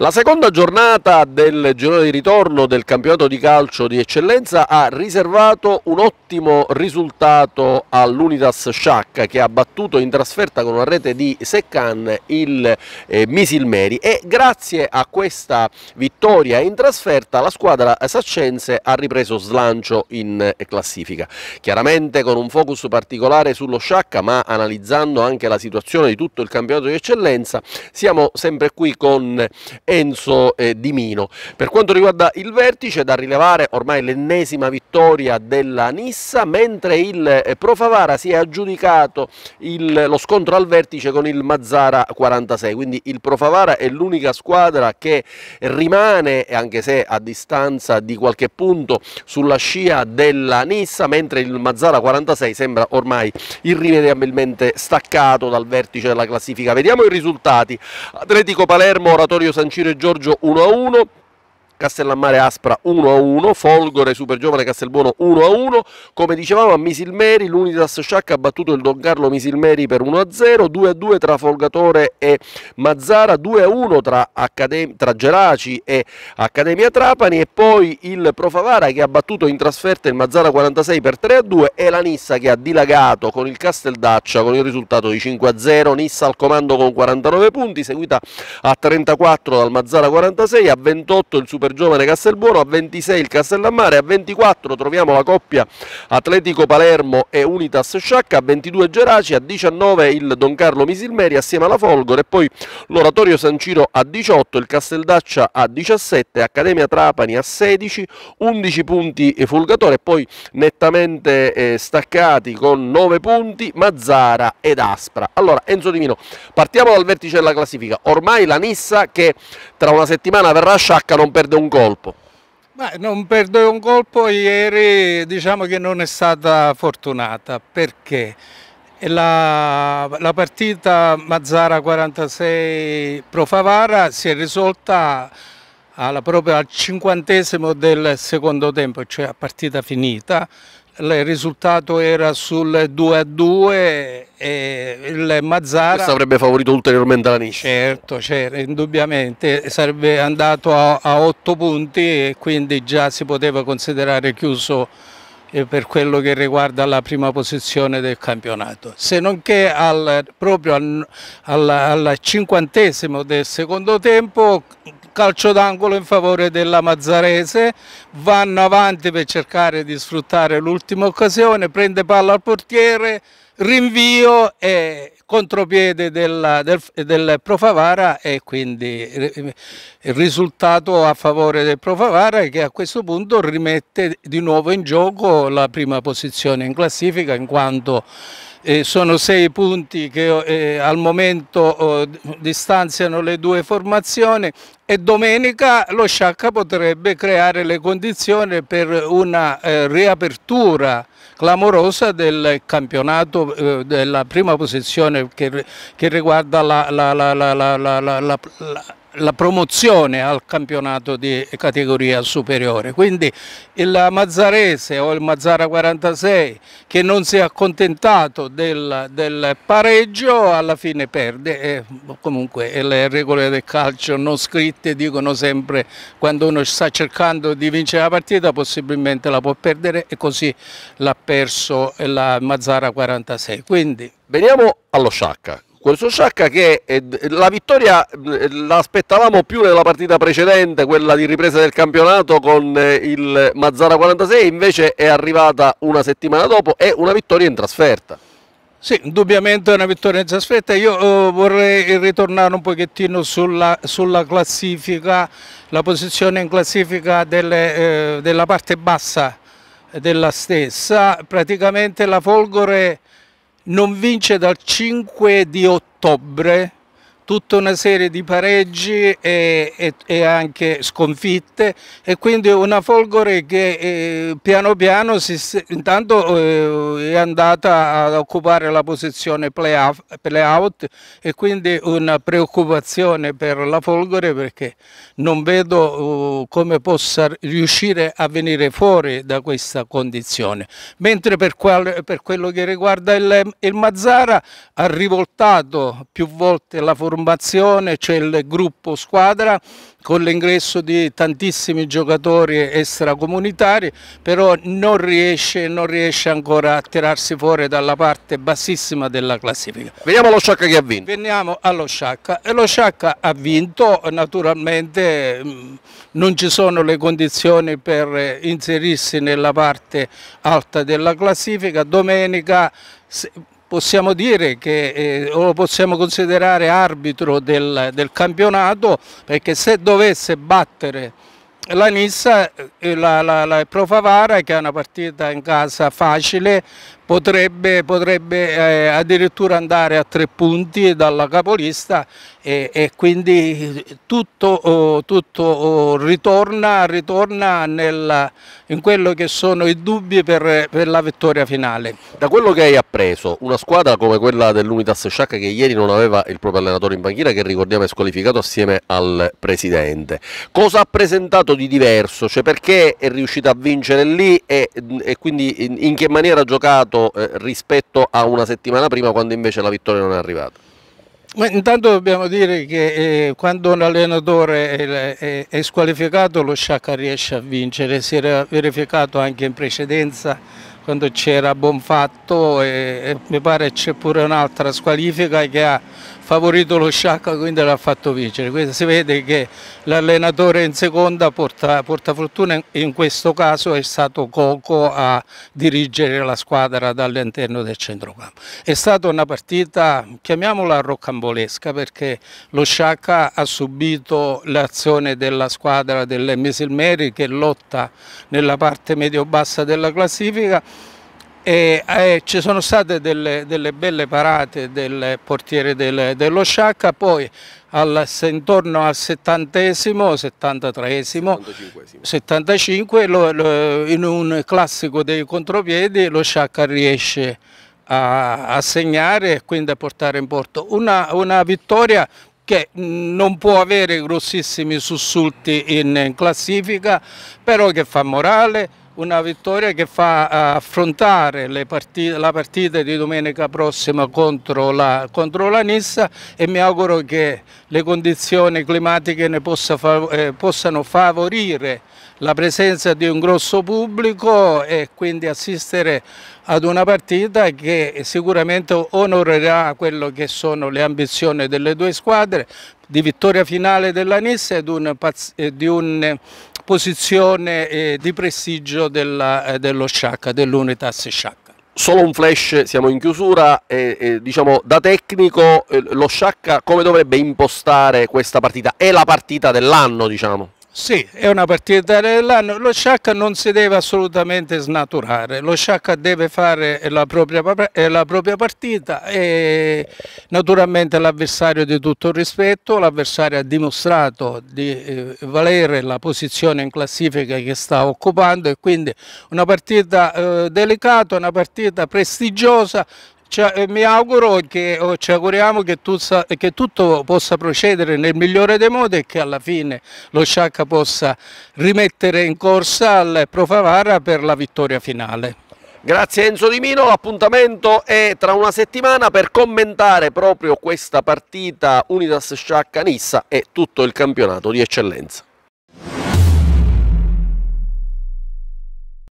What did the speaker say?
La seconda giornata del girone di ritorno del campionato di calcio di eccellenza ha riservato un ottimo risultato all'Unitas Sciacca che ha battuto in trasferta con una rete di Seccan il eh, Misilmeri e grazie a questa vittoria in trasferta la squadra saccense ha ripreso slancio in eh, classifica. Chiaramente con un focus particolare sullo Sciacca ma analizzando anche la situazione di tutto il campionato di eccellenza siamo sempre qui con eh, Enzo Di Mino. Per quanto riguarda il vertice, da rilevare ormai l'ennesima vittoria della Nissa, mentre il eh, Profavara si è aggiudicato il, lo scontro al vertice con il Mazzara 46, quindi il Profavara è l'unica squadra che rimane, anche se a distanza di qualche punto, sulla scia della Nissa, mentre il Mazzara 46 sembra ormai irrimediabilmente staccato dal vertice della classifica. Vediamo i risultati. Atletico Palermo, Oratorio Sancini Ciro Giorgio 1-1, Castellammare Aspra 1-1, Folgore Super Giovane Castelbuono 1-1, come dicevamo a Misilmeri l'Unitas Sciacca ha battuto il Don Carlo Misilmeri per 1-0, 2-2 tra Folgatore e Mazzara, 2-1 tra, tra Geraci e Accademia Trapani e poi il Profavara che ha battuto in trasferta il Mazzara 46 per 3-2 e la Nissa che ha dilagato con il Casteldaccia con il risultato di 5-0, Nissa al comando con 49 punti, seguita a 34 dal Mazzara 46, a 28 il Super per giovane Castelbuono, a 26 il Castellammare, a 24 troviamo la coppia Atletico Palermo e Unitas Sciacca, a 22 Geraci, a 19 il Don Carlo Misilmeri assieme alla Folgore e poi l'Oratorio San Ciro a 18, il Casteldaccia a 17, Accademia Trapani a 16, 11 punti Fulgatore e poi nettamente eh, staccati con 9 punti Mazzara ed Aspra. Allora Enzo Di Mino, partiamo dal vertice della classifica, ormai la Nissa che tra una settimana verrà a Sciacca non perde un un colpo? Ma non perdere un colpo ieri diciamo che non è stata fortunata perché la, la partita Mazzara 46 Profavara si è risolta alla, proprio al cinquantesimo del secondo tempo, cioè a partita finita il risultato era sul 2 a 2 e il Mazzara... Questo avrebbe favorito ulteriormente la Nisce. Certo, certo, indubbiamente sarebbe andato a, a 8 punti e quindi già si poteva considerare chiuso eh, per quello che riguarda la prima posizione del campionato, se non che al, proprio al, al, al cinquantesimo del secondo tempo calcio d'angolo in favore della Mazzarese, vanno avanti per cercare di sfruttare l'ultima occasione, prende palla al portiere, rinvio e contropiede della, del, del Profavara e quindi il risultato a favore del Profavara che a questo punto rimette di nuovo in gioco la prima posizione in classifica in quanto eh, sono sei punti che eh, al momento eh, distanziano le due formazioni e domenica lo Sciacca potrebbe creare le condizioni per una riapertura clamorosa del campionato della prima posizione che, che riguarda la, la, la, la la promozione al campionato di categoria superiore. Quindi il Mazzarese o il Mazzara 46 che non si è accontentato del, del pareggio alla fine perde. E boh, comunque le regole del calcio non scritte dicono sempre quando uno sta cercando di vincere la partita possibilmente la può perdere e così l'ha perso il Mazzara 46. Quindi... Veniamo allo Sciacca, questo Sciacca che eh, la vittoria eh, l'aspettavamo più nella partita precedente, quella di ripresa del campionato con eh, il Mazzara 46, invece è arrivata una settimana dopo è una vittoria in trasferta. Sì, indubbiamente è una vittoria in trasferta. Io vorrei ritornare un pochettino sulla, sulla classifica, la posizione in classifica delle, eh, della parte bassa della stessa. Praticamente la Folgore non vince dal 5 di ottobre tutta una serie di pareggi e, e, e anche sconfitte e quindi una Folgore che eh, piano piano si, intanto eh, è andata ad occupare la posizione playout play e quindi una preoccupazione per la Folgore perché non vedo eh, come possa riuscire a venire fuori da questa condizione. Mentre per, qual, per quello che riguarda il, il Mazzara ha rivoltato più volte la formazione formazione, c'è il gruppo squadra con l'ingresso di tantissimi giocatori extracomunitari, però non riesce, non riesce, ancora a tirarsi fuori dalla parte bassissima della classifica. Veniamo allo Sciacca che ha vinto. Veniamo allo Sciacca e lo Sciacca ha vinto, naturalmente mm, non ci sono le condizioni per inserirsi nella parte alta della classifica, domenica possiamo dire che eh, lo possiamo considerare arbitro del, del, campionato perché se dovesse battere la Nissa, eh, la, la, la Profavara che è una partita in casa facile potrebbe, potrebbe eh, addirittura andare a tre punti dalla capolista e, e quindi tutto, oh, tutto oh, ritorna, ritorna nel, in quello che sono i dubbi per, per, la vittoria finale. Da quello che hai appreso, una squadra come quella dell'Unitas Sciacca che ieri non aveva il proprio allenatore in panchina che ricordiamo è squalificato assieme al presidente, cosa ha presentato di diverso? Cioè perché è riuscita a vincere lì e, e quindi in, in che maniera ha giocato prodotto eh, rispetto a una settimana prima quando invece la vittoria non è arrivata? Ma intanto dobbiamo dire che eh, quando un allenatore è, è, è squalificato lo Sciacca riesce a vincere, si era verificato anche in precedenza quando c'era Bonfatto e, e mi pare c'è pure un'altra squalifica che ha favorito lo sciacca quindi l'ha fatto vincere. Quindi si vede che l'allenatore in seconda porta, porta fortuna, in questo caso è stato Coco a dirigere la squadra dall'interno del centrocampo. È stata una partita, chiamiamola roccambolesca, perché lo sciacca ha subito l'azione della squadra dell'Emisilmeri che lotta nella parte medio-bassa della classifica e, eh, ci sono state delle, delle, belle parate del portiere del, dello Sciacca, poi al, intorno al settantesimo, settantatreesimo, settantacinque, in un classico dei contropiedi lo Sciacca riesce a, a segnare e quindi a portare in porto una, una vittoria che non può avere grossissimi sussulti in, in classifica, però che fa morale, una vittoria che fa eh, affrontare partite, la partita di domenica prossima contro la, contro la, Nissa e mi auguro che le condizioni climatiche possa, eh, possano favorire la presenza di un grosso pubblico e quindi assistere ad una partita che sicuramente onorerà quello che sono le ambizioni delle due squadre di vittoria finale della Nissa e di un eh, posizione eh, di prestigio della, eh, dello Sciacca, dell'Unitas Sciacca solo un flash, siamo in chiusura, eh, eh, diciamo da tecnico lo Sciacca come dovrebbe impostare questa partita? È la partita dell'anno diciamo? Sì, è una partita dell'anno, lo Sciacca non si deve assolutamente snaturare, lo Sciacca deve fare la propria, eh, la propria partita e naturalmente l'avversario di tutto rispetto, l'avversario ha dimostrato di eh, valere la posizione in classifica che sta occupando e quindi una partita eh, delicata, una partita prestigiosa, cioè, eh, mi auguro che, o ci auguriamo che, tu, che, tutto possa procedere nel migliore dei modi e che alla fine lo Sciacca possa rimettere in corsa il Profavara per la vittoria finale. Grazie Enzo Di Mino, l'appuntamento è tra una settimana per commentare proprio questa partita Unitas Sciacca-Nissa e tutto il campionato di eccellenza.